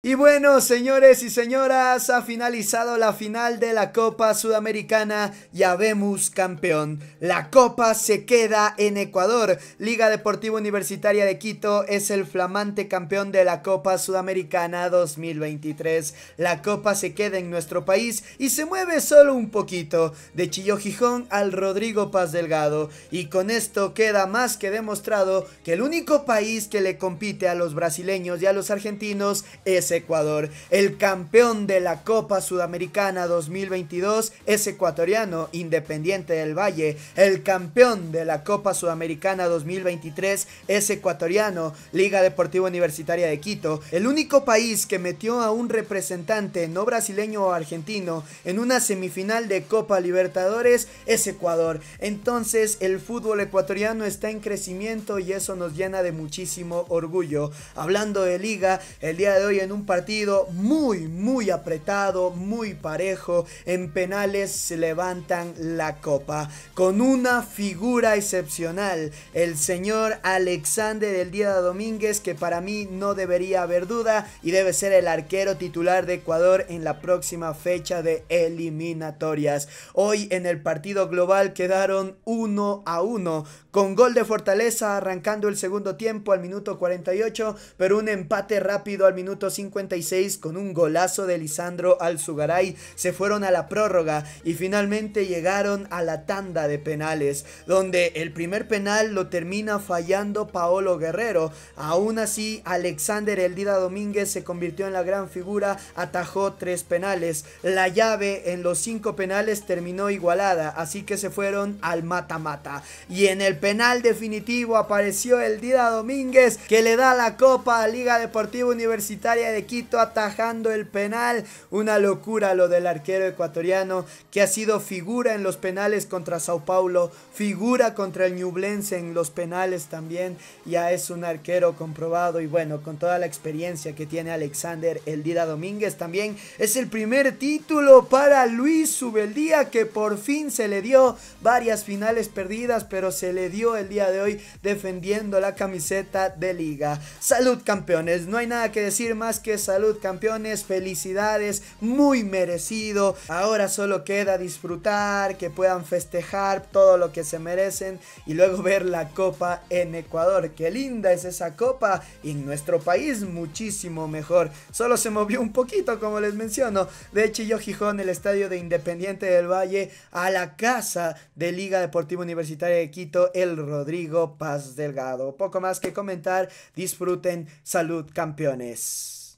Y bueno, señores y señoras, ha finalizado la final de la Copa Sudamericana y vemos campeón. La Copa se queda en Ecuador. Liga Deportiva Universitaria de Quito es el flamante campeón de la Copa Sudamericana 2023. La Copa se queda en nuestro país y se mueve solo un poquito, de Chillo Gijón al Rodrigo Paz Delgado. Y con esto queda más que demostrado que el único país que le compite a los brasileños y a los argentinos es Ecuador. El campeón de la Copa Sudamericana 2022 es ecuatoriano Independiente del Valle. El campeón de la Copa Sudamericana 2023 es ecuatoriano Liga Deportiva Universitaria de Quito. El único país que metió a un representante no brasileño o argentino en una semifinal de Copa Libertadores es Ecuador. Entonces el fútbol ecuatoriano está en crecimiento y eso nos llena de muchísimo orgullo. Hablando de liga, el día de hoy en un un partido muy, muy apretado, muy parejo. En penales se levantan la copa con una figura excepcional, el señor Alexander del día de Domínguez, que para mí no debería haber duda y debe ser el arquero titular de Ecuador en la próxima fecha de eliminatorias. Hoy en el partido global quedaron 1 a 1 con gol de Fortaleza arrancando el segundo tiempo al minuto 48, pero un empate rápido al minuto 50 56 con un golazo de Lisandro Alzugaray se fueron a la prórroga y finalmente llegaron a la tanda de penales, donde el primer penal lo termina fallando Paolo Guerrero. Aún así, Alexander Eldida Domínguez se convirtió en la gran figura, atajó tres penales. La llave en los cinco penales terminó igualada, así que se fueron al mata-mata. Y en el penal definitivo apareció Eldida Domínguez que le da la copa a Liga Deportiva Universitaria de Quito atajando el penal. Una locura lo del arquero ecuatoriano que ha sido figura en los penales contra Sao Paulo, figura contra el Ñublense en los penales también. Ya es un arquero comprobado y bueno, con toda la experiencia que tiene Alexander el Dida Domínguez también es el primer título para Luis Subeldía que por fin se le dio varias finales perdidas, pero se le dio el día de hoy defendiendo la camiseta de liga. Salud campeones, no hay nada que decir más que salud campeones, felicidades, muy merecido. Ahora solo queda disfrutar, que puedan festejar todo lo que se merecen y luego ver la copa en Ecuador. Qué linda es esa copa y en nuestro país muchísimo mejor. Solo se movió un poquito como les menciono. De Chillo Gijón, el estadio de Independiente del Valle, a la casa de Liga Deportiva Universitaria de Quito, el Rodrigo Paz Delgado. Poco más que comentar, disfruten, salud campeones.